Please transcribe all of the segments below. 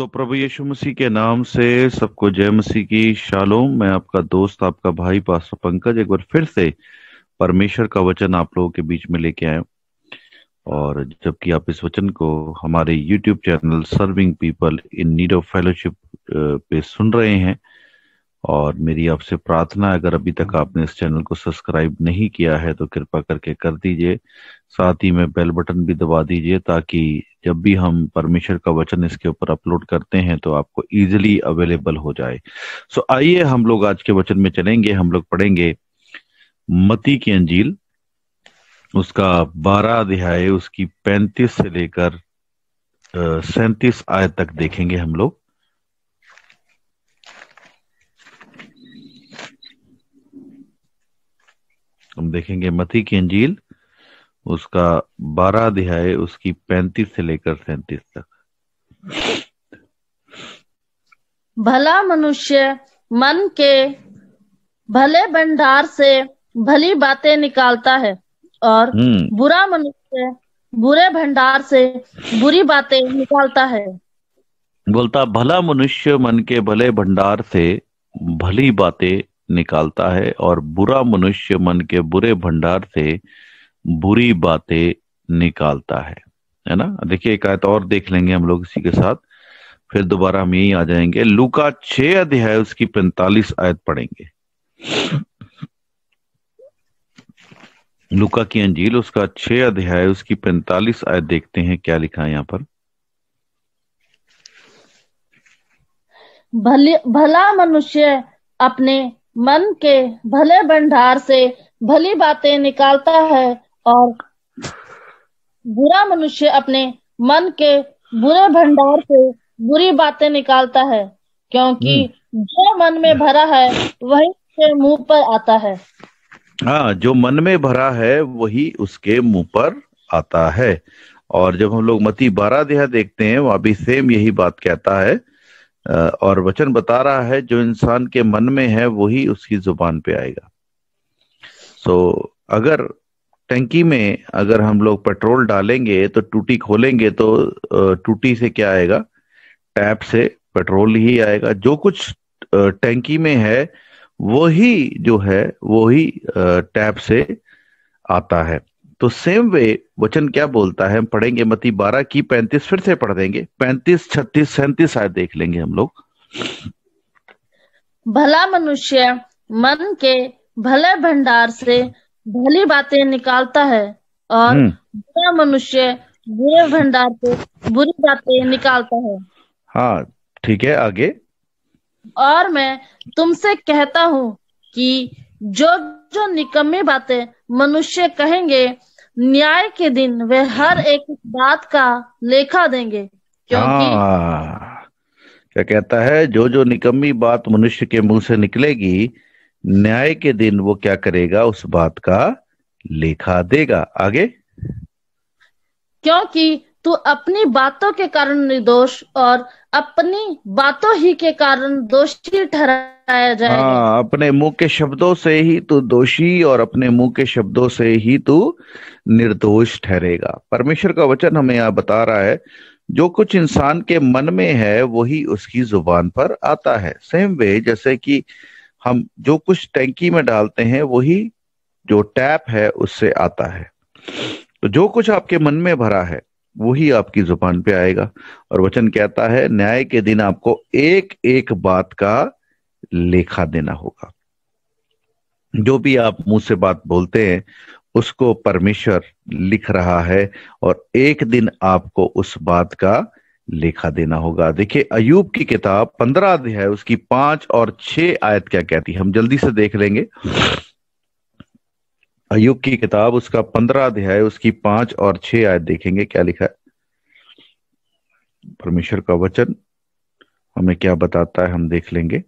सो प्रभु यीशु मसीह के नाम से सबको जय मसीह की शालोम मैं आपका दोस्त आपका भाई पास्टर पंकज एक बार फिर से परमेश्वर का वचन आप लोगों के बीच में लेके आए और जबकि आप इस वचन को हमारे YouTube channel serving people in need of fellowship पे सुन रहे हैं और मेरी आपसे प्रार्थना अगर अभी तक आपने इस चैनल को सब्सक्राइब नहीं किया है तो कृपा करके कर दीजिए साथ ही में बेल बटन भी दबा दीजिए ताकि जब भी हम परमेश्वर का वचन इसके ऊपर अपलोड करते हैं तो आपको इजीली अवेलेबल हो जाए सो आइए हम लोग आज के वचन में चलेंगे हम लोग पढ़ेंगे मती की अंजील उसका बारह अध्याय उसकी पैंतीस से लेकर सैतीस आय तक देखेंगे हम लोग हम देखेंगे मती की अंजील उसका बारह अध्याय उसकी पैंतीस से लेकर सैंतीस तक भला मनुष्य मन के भले भंडार से भली बातें निकालता है और हम्म। बुरा मनुष्य बुरे भंडार से बुरी बातें निकालता है बोलता भला मनुष्य मन के भले भंडार से भली बातें निकालता है और बुरा मनुष्य मन के बुरे भंडार से बुरी बातें निकालता है है ना देखिए एक आयत और देख लेंगे हम लोग इसी के साथ फिर दोबारा हम यही आ जाएंगे लूका छ अध्याय उसकी पैंतालीस आयत पढ़ेंगे लुका की अंजील उसका छह अध्याय उसकी पैंतालीस आयत देखते हैं क्या लिखा है यहाँ पर भले भला मनुष्य अपने मन के भले भंडार से भली बातें निकालता है और बुरा मनुष्य अपने मन के बुरे भंडार से बुरी बातें निकालता है क्योंकि हम्म। जो मन में भरा है वही उसके मुंह पर आता है हाँ जो मन में भरा है वही उसके मुंह पर आता है और जब हम लोग मती बारह देहा देखते हैं वहां भी सेम यही बात कहता है और वचन बता रहा है जो इंसान के मन में है वही उसकी जुबान पे आएगा सो so, अगर टंकी में अगर हम लोग पेट्रोल डालेंगे तो टूटी खोलेंगे तो टूटी से क्या आएगा टैप से पेट्रोल ही आएगा जो कुछ टंकी में है वही जो है वही टैप से आता है तो सेम वे वचन क्या बोलता है हम पढ़ेंगे मती बारह की पैंतीस फिर से पढ़ देंगे पैंतीस छत्तीस सैंतीस आय देख लेंगे हम लोग भला मनुष्य मन के भले भंडार से भली बातें निकालता है और बुरा हम्म। मनुष्य बुरे भंडार से बुरी बातें निकालता है हाँ ठीक है आगे और मैं तुमसे कहता हूँ कि जो जो निकम्मी बातें मनुष्य कहेंगे न्याय के दिन वे हर एक बात का लेखा देंगे क्योंकि हाँ, क्या कहता है जो जो निकम्मी बात मनुष्य के मुंह से निकलेगी न्याय के दिन वो क्या करेगा उस बात का लेखा देगा आगे क्योंकि तू तो अपनी बातों के कारण निर्दोष और अपनी बातों ही के कारण दोषी ठहराया जाए हाँ, अपने मुंह के शब्दों से ही तू दोषी और अपने मुंह के शब्दों से ही तू निर्दोष ठहरेगा परमेश्वर का वचन हमें यहाँ बता रहा है जो कुछ इंसान के मन में है वही उसकी जुबान पर आता है सेम वे जैसे कि हम जो कुछ टैंकी में डालते हैं वही जो टैप है उससे आता है तो जो कुछ आपके मन में भरा है वही आपकी जुबान पे आएगा और वचन कहता है न्याय के दिन आपको एक एक बात का लेखा देना होगा जो भी आप मुंह से बात बोलते हैं उसको परमेश्वर लिख रहा है और एक दिन आपको उस बात का लेखा देना होगा देखिए अयूब की किताब पंद्रह अध्याय उसकी पांच और छह आयत क्या कहती है हम जल्दी से देख लेंगे अयुब की किताब उसका पंद्रह अध्याय उसकी पांच और छह आयत देखेंगे क्या लिखा है परमेश्वर का वचन हमें क्या बताता है हम देख लेंगे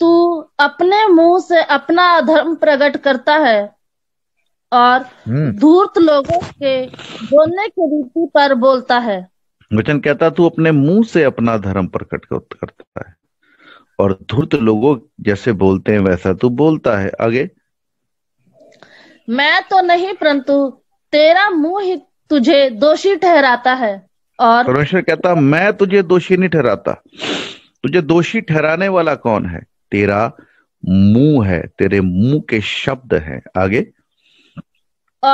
तू अपने मुंह से अपना अधर्म प्रकट करता है और हम्म। धूर्त लोगों के बोलने की रीति पर बोलता है वचन कहता तू अपने मुंह से अपना धर्म प्रकट करता है और धूर्त लोगों जैसे बोलते हैं वैसा तू तो बोलता है आगे मैं तो नहीं परंतु तेरा मुंह ही तुझे दोषी ठहराता है और परमेश्वर कहता मैं तुझे दोषी नहीं ठहराता तुझे दोषी ठहराने वाला कौन है तेरा मुंह है तेरे मुंह के शब्द हैं आगे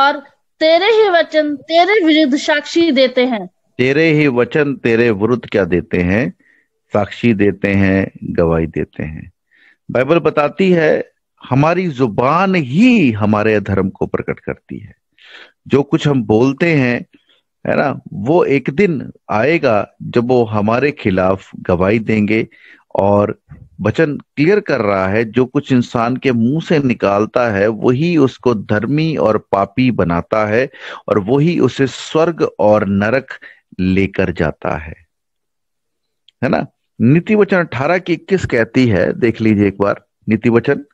और तेरे ही वचन तेरे विरुद्ध साक्षी देते हैं तेरे ही वचन तेरे विरुद्ध क्या देते हैं साक्षी देते हैं गवाही देते हैं बाइबल बताती है हमारी जुबान ही हमारे धर्म को प्रकट करती है जो कुछ हम बोलते हैं है ना वो एक दिन आएगा जब वो हमारे खिलाफ गवाही देंगे और वचन क्लियर कर रहा है जो कुछ इंसान के मुंह से निकालता है वही उसको धर्मी और पापी बनाता है और वही उसे स्वर्ग और नरक लेकर जाता है है ना नीति वचन अठारह की इक्कीस कहती है देख लीजिए एक बार नीति वचन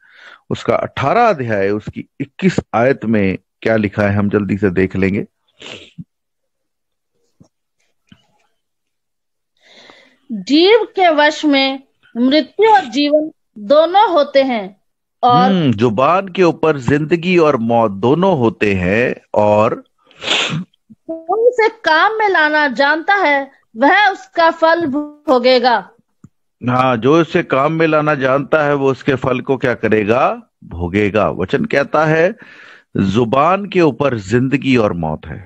उसका अठारह अध्याय उसकी इक्कीस आयत में क्या लिखा है हम जल्दी से देख लेंगे जीव के वश में मृत्यु और जीवन दोनों होते हैं और हम्म, जुबान के ऊपर जिंदगी और मौत दोनों होते हैं और उसे काम में लाना जानता है वह उसका फल भोगेगा हाँ जो इसे काम में लाना जानता है वो उसके फल को क्या करेगा भोगेगा वचन कहता है जुबान के ऊपर जिंदगी और मौत है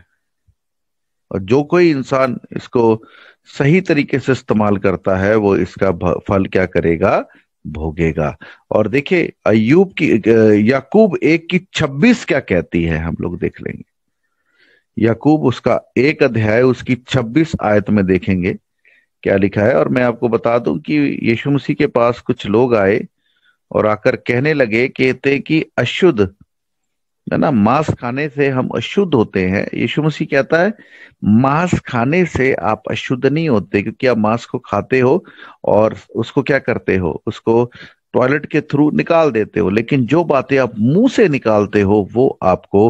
और जो कोई इंसान इसको सही तरीके से इस्तेमाल करता है वो इसका फल क्या करेगा भोगेगा और देखिए अयूब की याकूब एक की छब्बीस क्या कहती है हम लोग देख लेंगे याकूब उसका एक अध्याय उसकी छब्बीस आयत में देखेंगे क्या लिखा है और मैं आपको बता दूं कि यीशु मसीह के पास कुछ लोग आए और आकर कहने लगे कहते कि अशुद्ध है ना मांस खाने से हम अशुद्ध होते हैं यीशु मसीह कहता है मांस खाने से आप अशुद्ध नहीं होते क्योंकि आप मांस को खाते हो और उसको क्या करते हो उसको टॉयलेट के थ्रू निकाल देते हो लेकिन जो बातें आप मुंह से निकालते हो वो आपको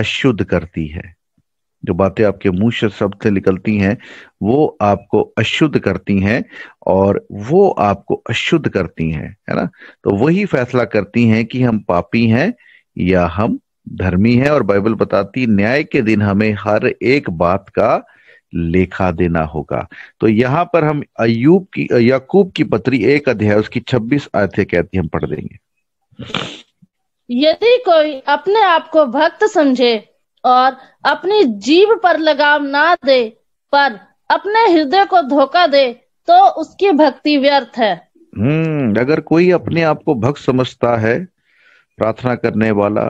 अशुद्ध करती है जो बातें आपके मुंह से शब्द से निकलती हैं वो आपको अशुद्ध करती हैं और वो आपको अशुद्ध करती हैं है ना तो वही फैसला करती हैं कि हम पापी हैं या हम धर्मी हैं और बाइबल बताती न्याय के दिन हमें हर एक बात का लेखा देना होगा तो यहां पर हम अयूब की याकूब की पत्री एक अध्याय उसकी छब्बीस आयतें कहती हम पढ़ देंगे यदि कोई अपने आप को भक्त समझे और अपनी जीव पर लगाम ना दे पर अपने हृदय को धोखा दे तो उसकी भक्ति व्यर्थ है हम्म अगर कोई अपने आप को भक्त समझता है प्रार्थना करने वाला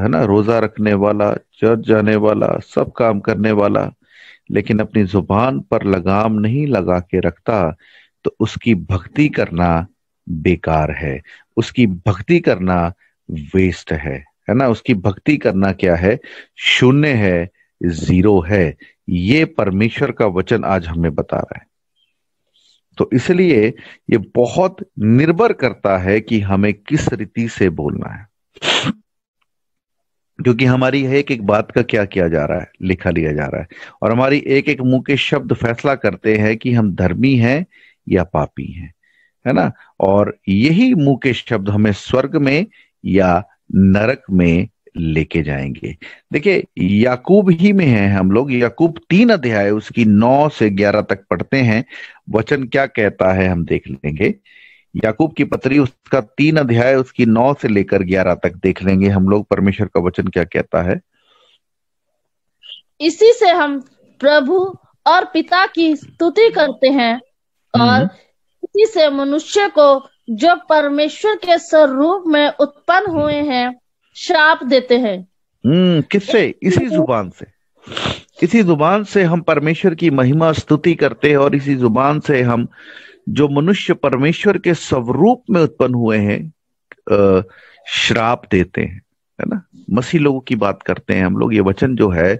है ना रोजा रखने वाला चर्च जाने वाला सब काम करने वाला लेकिन अपनी जुबान पर लगाम नहीं लगा के रखता तो उसकी भक्ति करना बेकार है उसकी भक्ति करना वेस्ट है है ना उसकी भक्ति करना क्या है शून्य है जीरो है ये परमेश्वर का वचन आज हमें बता रहा है तो इसलिए ये बहुत निर्भर करता है कि हमें किस रीति से बोलना है क्योंकि हमारी एक एक बात का क्या किया जा रहा है लिखा लिया जा रहा है और हमारी एक एक मुंह के शब्द फैसला करते हैं कि हम धर्मी हैं या पापी हैं है ना और यही मुंह के शब्द हमें स्वर्ग में या नरक में लेके जाएंगे देखिए याकूब ही में है हम लोग याकूब तीन अध्याय उसकी नौ से ग्यारह तक पढ़ते हैं वचन क्या कहता है हम देख लेंगे याकूब की पत्री उसका तीन अध्याय उसकी नौ से लेकर ग्यारह तक देख लेंगे हम लोग परमेश्वर का वचन क्या कहता है इसी से हम प्रभु और पिता की स्तुति करते हैं और हम्म। इसी से मनुष्य को जो परमेश्वर के स्वरूप में उत्पन्न हम्म। हुए हैं श्राप देते हैं हम्म किससे इसी हम्म। जुबान से इसी जुबान से हम परमेश्वर की महिमा स्तुति करते हैं और इसी जुबान से हम जो मनुष्य परमेश्वर के स्वरूप में उत्पन्न हुए हैं श्राप देते हैं है ना मसीह लोगों की बात करते हैं हम लोग ये वचन जो है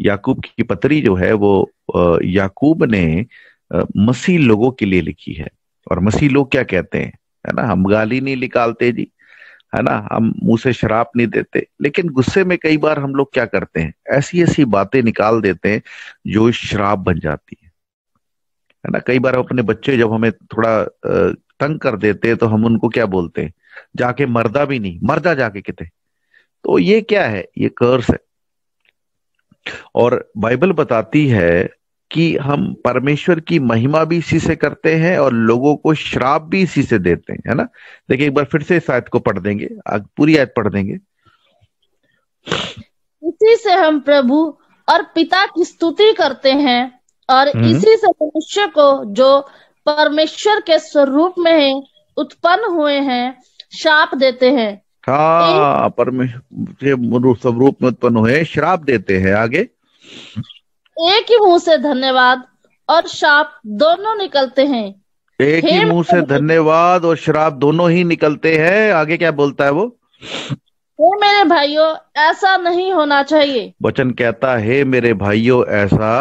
याकूब की पत्री जो है वो याकूब ने मसीह लोगों के लिए लिखी है और मसीह लोग क्या कहते हैं है ना हम गाली नहीं निकालते जी है ना हम मुंह से शराब नहीं देते लेकिन गुस्से में कई बार हम लोग क्या करते हैं ऐसी ऐसी बातें निकाल देते हैं जो शराब बन जाती है है ना कई बार अपने बच्चे जब हमें थोड़ा तंग कर देते हैं तो हम उनको क्या बोलते हैं जाके मर्दा भी नहीं मर्दा जाके कितने तो ये क्या है ये कर्स है और बाइबल बताती है कि हम परमेश्वर की महिमा भी इसी से करते हैं और लोगों को श्राप भी इसी से देते हैं है ना देखिए एक बार फिर से इस आयत को पढ़ देंगे पूरी आयत पढ़ देंगे इसी से हम प्रभु और पिता की स्तुति करते हैं और हम्म। इसी से मनुष्य को जो परमेश्वर के स्वरूप में है उत्पन्न हुए हैं श्राप देते हैं हाँ परमेश्वर के स्वरूप में उत्पन्न हुए श्राप देते हैं आगे एक ही मुंह से धन्यवाद और शाप दोनों निकलते हैं एक ही मुंह से धन्यवाद और श्राप दोनों ही निकलते हैं आगे क्या बोलता है वो हे मेरे भाइयों ऐसा नहीं होना चाहिए वचन कहता है मेरे भाइयों ऐसा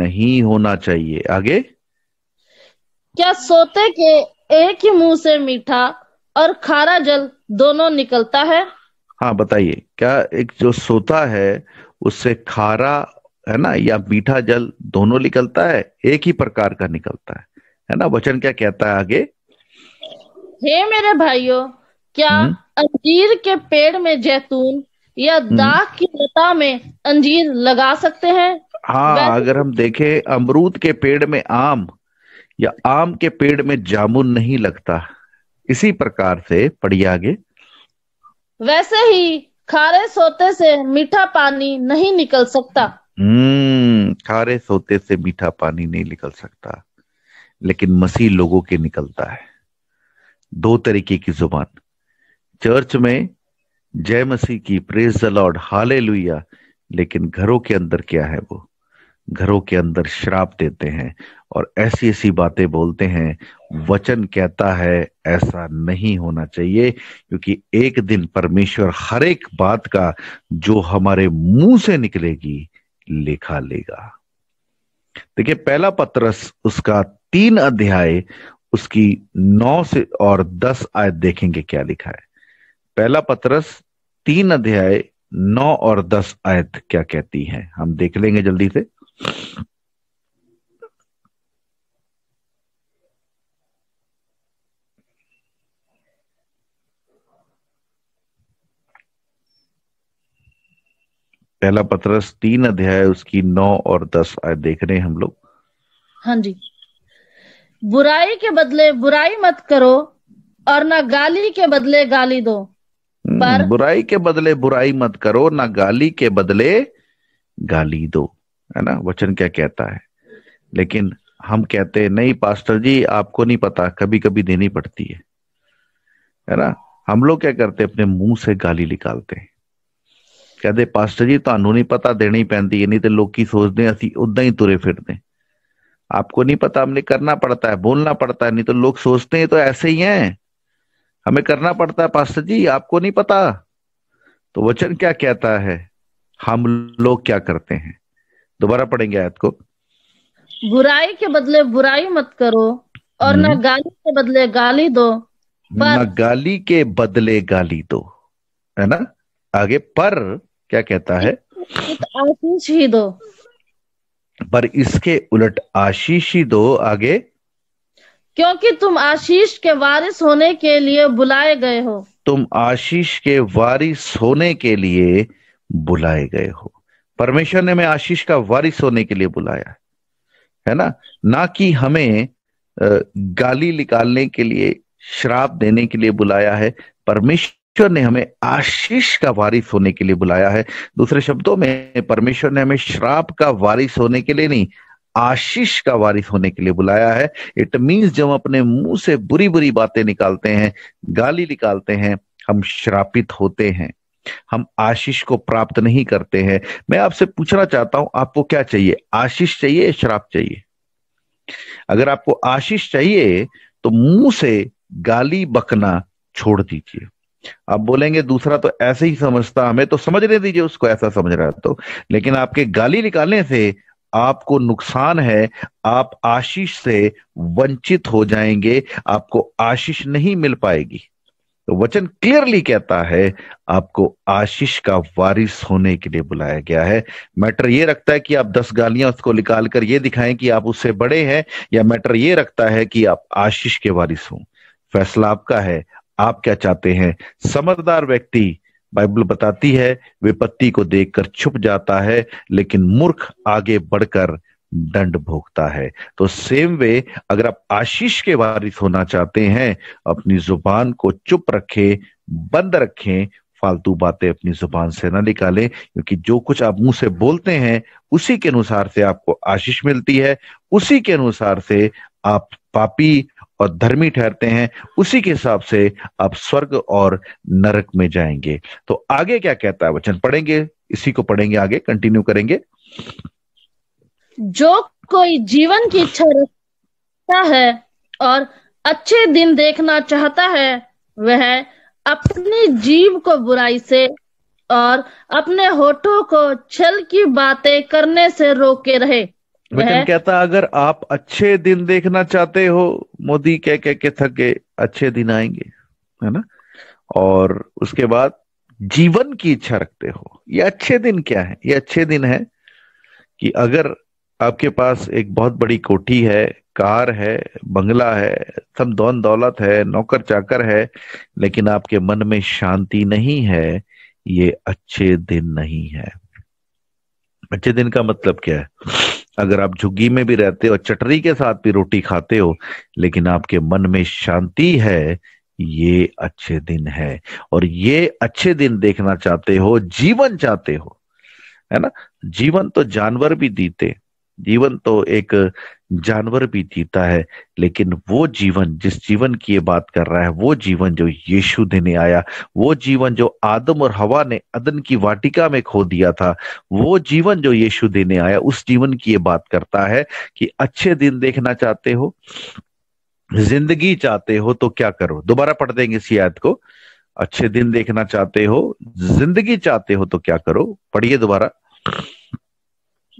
नहीं होना चाहिए आगे क्या सोते के एक ही मुंह से मीठा और खारा जल दोनों निकलता है हाँ बताइए क्या एक जो सोता है उससे खारा है ना या मीठा जल दोनों निकलता है एक ही प्रकार का निकलता है है ना वचन क्या कहता है आगे हे मेरे भाइयों क्या हम्म। अंजीर के पेड़ में जैतून या हम्म। दाग की लता में अंजीर लगा सकते हैं हाँ अगर हम देखें अमरूद के पेड़ में आम या आम के पेड़ में जामुन नहीं लगता इसी प्रकार से पढ़िए आगे वैसे ही खारे सोते से मीठा पानी नहीं निकल सकता हम्म खारे सोते से मीठा पानी नहीं निकल सकता लेकिन मसीह लोगों के निकलता है दो तरीके की जुबान चर्च में जय मसीह की प्रेज द लॉर्ड हाले लुया लेकिन घरों के अंदर क्या है वो घरों के अंदर श्राप देते हैं और ऐसी ऐसी बातें बोलते हैं वचन कहता है ऐसा नहीं होना चाहिए क्योंकि एक दिन परमेश्वर हर एक बात का जो हमारे मुंह से निकलेगी लिखा लेगा देखिए पहला पत्रस उसका तीन अध्याय उसकी नौ से और दस आयत देखेंगे क्या लिखा है पहला पत्रस तीन अध्याय नौ और दस आयत क्या कहती है हम देख लेंगे जल्दी से पहला पत्रस तीन अध्याय उसकी नौ और दस आय देख रहे हैं हम लोग हाँ जी बुराई के बदले बुराई मत करो और ना गाली के बदले गाली दो हम्म, पर बुराई के बदले बुराई मत करो ना गाली के बदले गाली दो है ना वचन क्या कहता है लेकिन हम कहते हैं नहीं पास्टर जी आपको नहीं पता कभी कभी देनी पड़ती है है ना हम लोग क्या करते हैं अपने मुंह से गाली निकालते हैं ਕਹਿੰਦੇ ਪਾਸਟਰ ਜੀ ਤੁਹਾਨੂੰ ਨਹੀਂ ਪਤਾ ਦੇਣੀ ਪੈਂਦੀ तो लोग ਲੋਕੀ ਸੋਚਦੇ ਅਸੀਂ ਉਦਾਂ ਹੀ ਤੁਰੇ ਫਿਰਦੇ आपको नहीं पता हमने करना पड़ता है बोलना पड़ता है नहीं तो लोग सोचते हैं तो ऐसे ही हैं हमें करना पड़ता है पास्टर जी आपको नहीं पता तो वचन क्या कहता है हम लोग क्या करते हैं दोबारा पढ़ेंगे आयत को बुराई के बदले बुराई मत करो और ना हम्म। गाली के बदले गाली दो पर... ना गाली के बदले गाली दो है ना आगे पर क्या कहता है आशीष ही दो पर इसके उलट आशीष ही दो आगे क्योंकि तुम आशीष के वारिस होने के लिए बुलाए गए हो तुम आशीष के वारिस होने के लिए बुलाए गए हो परमेश्वर ने हमें आशीष का वारिस होने के लिए बुलाया है ना ना कि हमें गाली निकालने के लिए श्राप देने के लिए बुलाया है परमेश्वर परमेश्वर ने हमें आशीष का वारिस होने के लिए बुलाया है दूसरे शब्दों में परमेश्वर ने हमें श्राप का वारिस होने के लिए नहीं आशीष का वारिस होने के लिए बुलाया है इट मीन्स जब हम अपने मुंह से बुरी बुरी बातें निकालते हैं गाली निकालते हैं हम श्रापित होते हैं हम आशीष को प्राप्त नहीं करते हैं मैं आपसे पूछना चाहता हूं आपको क्या चाहिए आशीष चाहिए या श्राप चाहिए अगर आपको आशीष चाहिए तो मुंह से गाली बकना छोड़ दीजिए आप बोलेंगे दूसरा तो ऐसे ही समझता हमें तो समझने दीजिए उसको ऐसा समझ रहा है तो लेकिन आपके गाली निकालने से आपको नुकसान है आप आशीष से वंचित हो जाएंगे आपको आशीष नहीं मिल पाएगी तो वचन क्लियरली कहता है आपको आशीष का वारिस होने के लिए बुलाया गया है मैटर ये रखता है कि आप दस गालियां उसको निकाल कर ये दिखाएं कि आप उससे बड़े हैं या मैटर ये रखता है कि आप आशीष के वारिस हों फैसला आपका है आप क्या चाहते हैं समझदार व्यक्ति बाइबल बताती है विपत्ति को देखकर छुप जाता है लेकिन मूर्ख आगे बढ़कर दंड भोगता है तो सेम वे अगर आप आशीष के वारिस होना चाहते हैं अपनी जुबान को चुप रखें बंद रखें फालतू बातें अपनी जुबान से ना निकालें क्योंकि जो कुछ आप मुंह से बोलते हैं उसी के अनुसार से आपको आशीष मिलती है उसी के अनुसार से आप पापी और धर्मी ठहरते हैं उसी के हिसाब से आप स्वर्ग और नरक में जाएंगे तो आगे क्या कहता है वचन पढ़ेंगे इसी को पढ़ेंगे आगे कंटिन्यू करेंगे जो कोई जीवन की इच्छा रखता है और अच्छे दिन देखना चाहता है वह अपनी जीव को बुराई से और अपने होठों को छल की बातें करने से रोके रहे लेकिन कहता अगर आप अच्छे दिन देखना चाहते हो मोदी कह कह के थक गए अच्छे दिन आएंगे है ना और उसके बाद जीवन की इच्छा रखते हो ये अच्छे दिन क्या है ये अच्छे दिन है कि अगर आपके पास एक बहुत बड़ी कोठी है कार है बंगला है सब दौन दौलत है नौकर चाकर है लेकिन आपके मन में शांति नहीं है ये अच्छे दिन नहीं है अच्छे दिन का मतलब क्या है अगर आप झुग्गी में भी रहते हो चटरी के साथ भी रोटी खाते हो लेकिन आपके मन में शांति है ये अच्छे दिन है और ये अच्छे दिन देखना चाहते हो जीवन चाहते हो है ना जीवन तो जानवर भी जीते जीवन तो एक जानवर भी जीता है लेकिन वो जीवन जिस जीवन की ये बात कर रहा है वो जीवन जो यीशु देने आया वो जीवन जो आदम और हवा ने अदन की वाटिका में खो दिया था वो जीवन जो यीशु देने आया उस जीवन की ये बात करता है कि अच्छे दिन देखना चाहते हो जिंदगी चाहते हो तो क्या करो दोबारा पढ़ देंगे इसी याद को अच्छे दिन देखना चाहते हो जिंदगी चाहते हो तो क्या करो पढ़िए दोबारा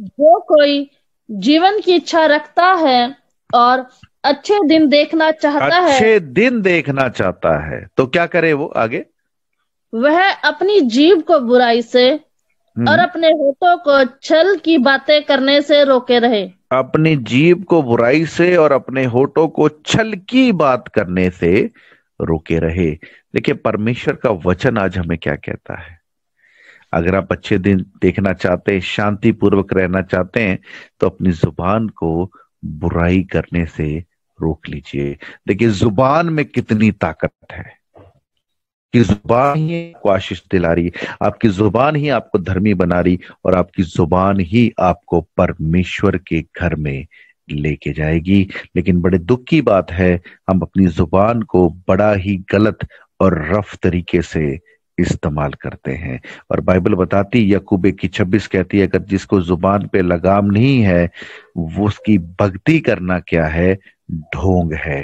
जो कोई जीवन की इच्छा रखता है और अच्छे दिन देखना चाहता अच्छे है अच्छे दिन देखना चाहता है तो क्या करे वो आगे वह अपनी जीव को बुराई से हम्म। और अपने होठों को छल की बातें करने से रोके रहे अपनी जीव को बुराई से और अपने होठों को छल की बात करने से रोके रहे देखिए परमेश्वर का वचन आज हमें क्या कहता है अगर आप अच्छे दिन देखना चाहते हैं शांति पूर्वक रहना चाहते हैं तो अपनी जुबान को बुराई करने से रोक लीजिए देखिए जुबान में कितनी ताकत है कि जुबान ही आपको आशीष दिला रही आपकी जुबान ही आपको धर्मी बना रही और आपकी जुबान ही आपको परमेश्वर के घर में लेके जाएगी लेकिन बड़े दुख की बात है हम अपनी जुबान को बड़ा ही गलत और रफ तरीके से इस्तेमाल करते हैं और बाइबल बताती यकूबे की छब्बीस कहती है अगर जिसको जुबान पे लगाम नहीं है वो उसकी भक्ति करना क्या है ढोंग है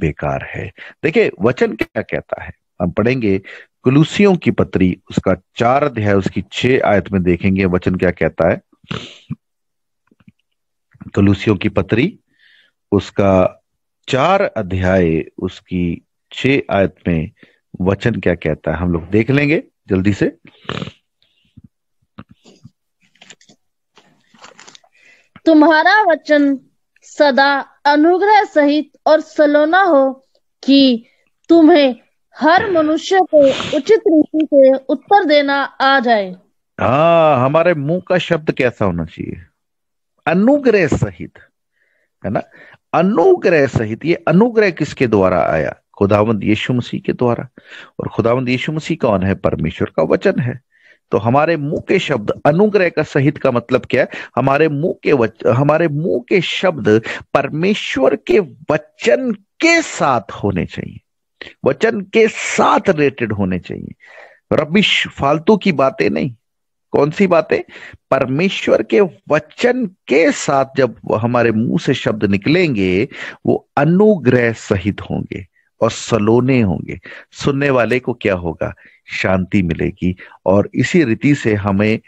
बेकार है देखिए वचन क्या कहता है हम पढ़ेंगे कुलूसियों की पत्री उसका चार अध्याय उसकी छह आयत में देखेंगे वचन क्या कहता है कुलूसियों की पत्री उसका चार अध्याय उसकी छह आयत में वचन क्या कहता है हम लोग देख लेंगे जल्दी से तुम्हारा वचन सदा अनुग्रह सहित और सलोना हो कि तुम्हें हर मनुष्य को उचित रीति से उत्तर देना आ जाए हाँ हमारे मुंह का शब्द कैसा होना चाहिए अनुग्रह सहित है ना अनुग्रह सहित ये अनुग्रह किसके द्वारा आया खुदावंद यीशु मसीह के द्वारा और खुदावंद यीशु मसीह कौन है परमेश्वर का वचन है तो हमारे मुंह के शब्द अनुग्रह का सहित का मतलब क्या है हमारे मुंह के वच, हमारे मुंह के शब्द परमेश्वर के वचन के साथ होने चाहिए वचन के साथ रिलेटेड होने चाहिए रबिश फालतू की बातें नहीं कौन सी बातें परमेश्वर के वचन के साथ जब हमारे मुंह से शब्द निकलेंगे वो अनुग्रह सहित होंगे और सलोने होंगे सुनने वाले को क्या होगा शांति मिलेगी और इसी रीति से हमें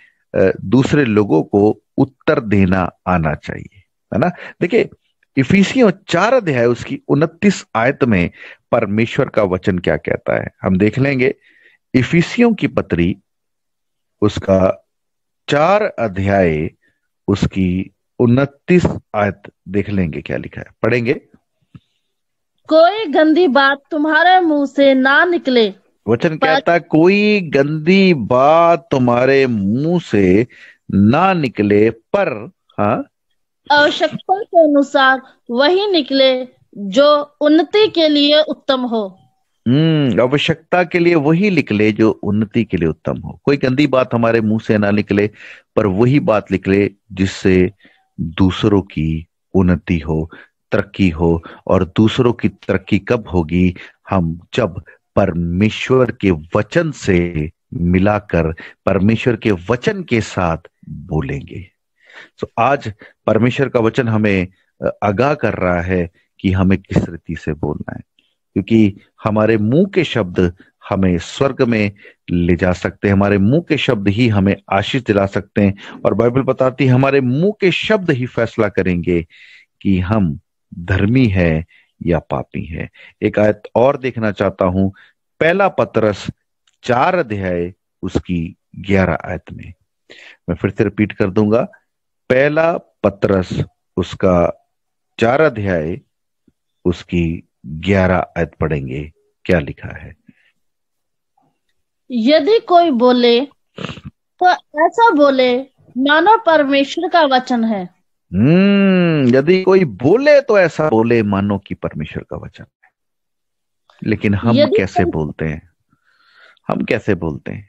दूसरे लोगों को उत्तर देना आना चाहिए है ना देखिए इफिसियों चार अध्याय उसकी उनतीस आयत में परमेश्वर का वचन क्या कहता है हम देख लेंगे इफिसियों की पत्री उसका चार अध्याय उसकी उनतीस आयत देख लेंगे क्या लिखा है पढ़ेंगे कोई गंदी बात तुम्हारे मुंह से ना निकले वचन पर... कहता कोई गंदी बात तुम्हारे मुंह से ना निकले पर हाँ आवश्यकता के अनुसार वही निकले जो उन्नति के लिए उत्तम हो हम्म आवश्यकता के लिए वही निकले जो उन्नति के लिए उत्तम हो कोई गंदी बात हमारे मुंह से ना निकले पर वही बात निकले जिससे दूसरों की उन्नति हो तरक्की हो और दूसरों की तरक्की कब होगी हम जब परमेश्वर के वचन से मिलाकर परमेश्वर के वचन के साथ बोलेंगे तो आज परमेश्वर का वचन हमें आगाह कर रहा है कि हमें किस रीति से बोलना है क्योंकि हमारे मुंह के शब्द हमें स्वर्ग में ले जा सकते हैं हमारे मुंह के शब्द ही हमें आशीष दिला सकते हैं और बाइबल बताती है हमारे मुंह के शब्द ही फैसला करेंगे कि हम धर्मी है या पापी है एक आयत और देखना चाहता हूं पहला पत्रस चार अध्याय उसकी ग्यारह आयत में मैं फिर से रिपीट कर दूंगा पहला पत्रस उसका चार अध्याय उसकी ग्यारह आयत पढ़ेंगे क्या लिखा है यदि कोई बोले तो ऐसा बोले मानो परमेश्वर का वचन है हम्म, यदि कोई बोले तो ऐसा बोले मानो कि परमेश्वर का वचन है लेकिन हम कैसे तो... बोलते हैं हम कैसे बोलते हैं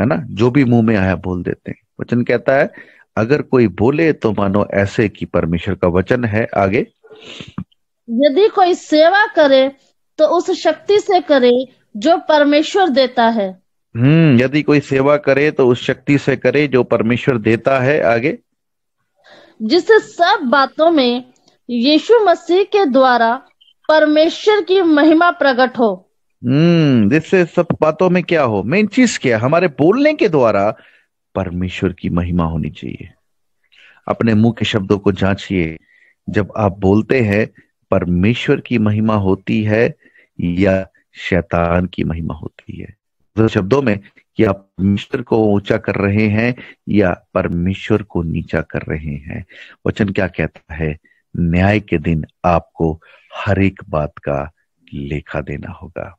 है ना जो भी मुंह में आया बोल देते हैं वचन कहता है अगर कोई बोले तो मानो ऐसे कि परमेश्वर का वचन है आगे यदि कोई सेवा करे तो उस शक्ति से करे जो परमेश्वर देता है हम्म यदि कोई सेवा करे तो उस शक्ति से करे जो परमेश्वर देता है आगे जिसे सब बातों में यीशु मसीह के द्वारा परमेश्वर की महिमा प्रकट हो हम्म जिससे सब बातों में क्या हो मेन चीज क्या हमारे बोलने के द्वारा परमेश्वर की महिमा होनी चाहिए अपने मुंह के शब्दों को जांचिए जब आप बोलते हैं परमेश्वर की महिमा होती है या शैतान की महिमा होती है तो शब्दों में या परमेश्वर को ऊंचा कर रहे हैं या परमेश्वर को नीचा कर रहे हैं वचन क्या कहता है न्याय के दिन आपको हर एक बात का लेखा देना होगा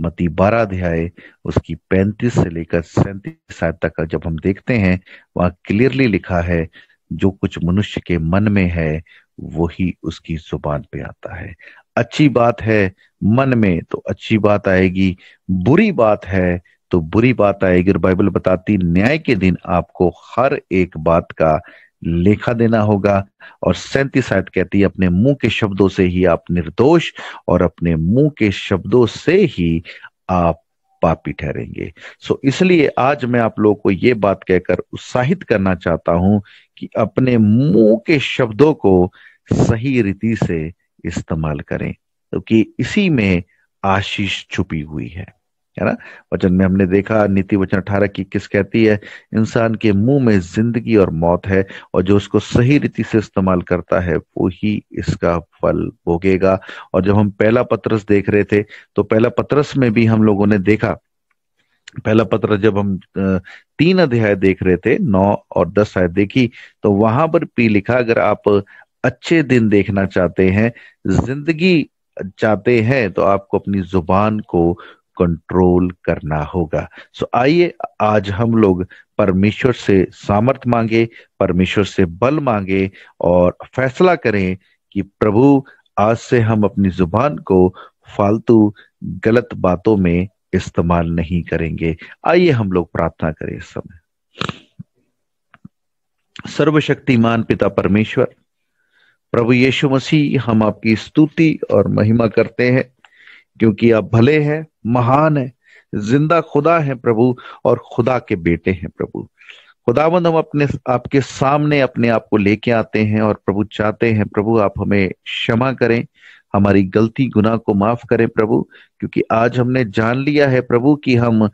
मती बारह अध्याय उसकी पैंतीस से लेकर सैंतीस साल तक जब हम देखते हैं वहां क्लियरली लिखा है जो कुछ मनुष्य के मन में है वही उसकी जुबान पे आता है अच्छी बात है मन में तो अच्छी बात आएगी बुरी बात है तो बुरी बात आएगी और बाइबल बताती न्याय के दिन आपको हर एक बात का लेखा देना होगा और सैंतीस आयत कहती है अपने मुंह के शब्दों से ही आप निर्दोष और अपने मुंह के शब्दों से ही आप पापी ठहरेंगे सो इसलिए आज मैं आप लोगों को ये बात कहकर उत्साहित करना चाहता हूं कि अपने मुंह के शब्दों को सही रीति से इस्तेमाल करें क्योंकि तो इसी में आशीष छुपी हुई है है ना वचन में हमने देखा नीति वचन अठारह की किस कहती है इंसान के मुंह में जिंदगी और मौत है और जो उसको सही रीति से इस्तेमाल करता है वो ही इसका फल भोगेगा और जब हम पहला पत्रस देख रहे थे तो पहला पत्रस में भी हम लोगों ने देखा पहला पत्र जब हम तीन अध्याय देख रहे थे नौ और दस आय देखी तो वहां पर पी लिखा अगर आप अच्छे दिन देखना चाहते हैं जिंदगी चाहते हैं तो आपको अपनी जुबान को कंट्रोल करना होगा सो आइए आज हम लोग परमेश्वर से सामर्थ मांगे परमेश्वर से बल मांगे और फैसला करें कि प्रभु आज से हम अपनी जुबान को फालतू गलत बातों में इस्तेमाल नहीं करेंगे आइए हम लोग प्रार्थना करें इस समय सर्वशक्तिमान पिता परमेश्वर प्रभु यीशु मसीह हम आपकी स्तुति और महिमा करते हैं क्योंकि आप भले हैं महान है जिंदा खुदा है प्रभु और खुदा के बेटे हैं प्रभु खुदावंद हम अपने आपके सामने अपने आप को लेके आते हैं और प्रभु चाहते हैं प्रभु आप हमें क्षमा करें हमारी गलती गुनाह को माफ करें प्रभु क्योंकि आज हमने जान लिया है प्रभु कि हम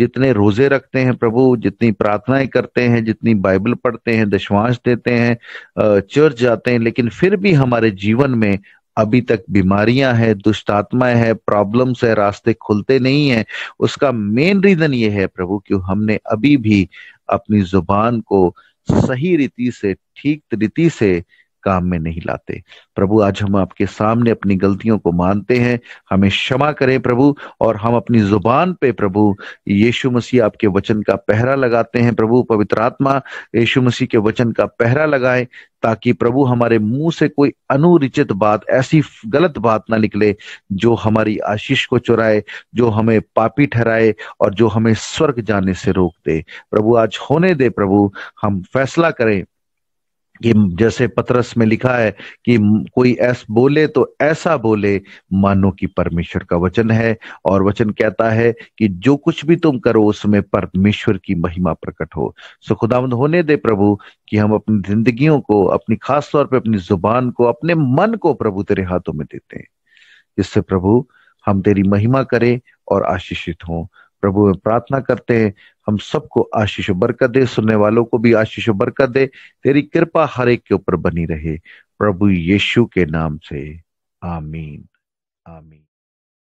जितने रोजे रखते हैं प्रभु जितनी प्रार्थनाएं करते हैं जितनी बाइबल पढ़ते हैं दशवांश देते हैं चर्च जाते हैं लेकिन फिर भी हमारे जीवन में अभी तक बीमारियां है दुष्ट आत्माएं हैं प्रॉब्लम्स है रास्ते खुलते नहीं है उसका मेन रीजन ये है प्रभु कि हमने अभी भी अपनी जुबान को सही रीति से ठीक रीति से काम में नहीं लाते प्रभु आज हम आपके सामने अपनी गलतियों को मानते हैं हमें क्षमा करें प्रभु और हम अपनी जुबान पे प्रभु यीशु मसीह आपके वचन का पहरा लगाते हैं प्रभु पवित्र आत्मा यीशु मसीह के वचन का पहरा लगाए ताकि प्रभु हमारे मुंह से कोई अनुरिचित बात ऐसी गलत बात ना निकले जो हमारी आशीष को चुराए जो हमें पापी ठहराए और जो हमें स्वर्ग जाने से रोक दे प्रभु आज होने दे प्रभु हम फैसला करें कि जैसे पत्रस में लिखा है कि कोई ऐस बोले तो ऐसा बोले मानो कि परमेश्वर का वचन है और वचन कहता है कि जो कुछ भी तुम करो उसमें परमेश्वर की महिमा प्रकट हो सो खुदावंद होने दे प्रभु कि हम अपनी जिंदगी को अपनी खास तौर पर अपनी जुबान को अपने मन को प्रभु तेरे हाथों में देते हैं जिससे प्रभु हम तेरी महिमा करें और आशीषित हों प्रभु में प्रार्थना करते हैं हम सबको आशीष बरकत दे सुनने वालों को भी आशीष बरकत दे तेरी कृपा हर एक के ऊपर बनी रहे प्रभु यीशु के नाम से आमीन आमीन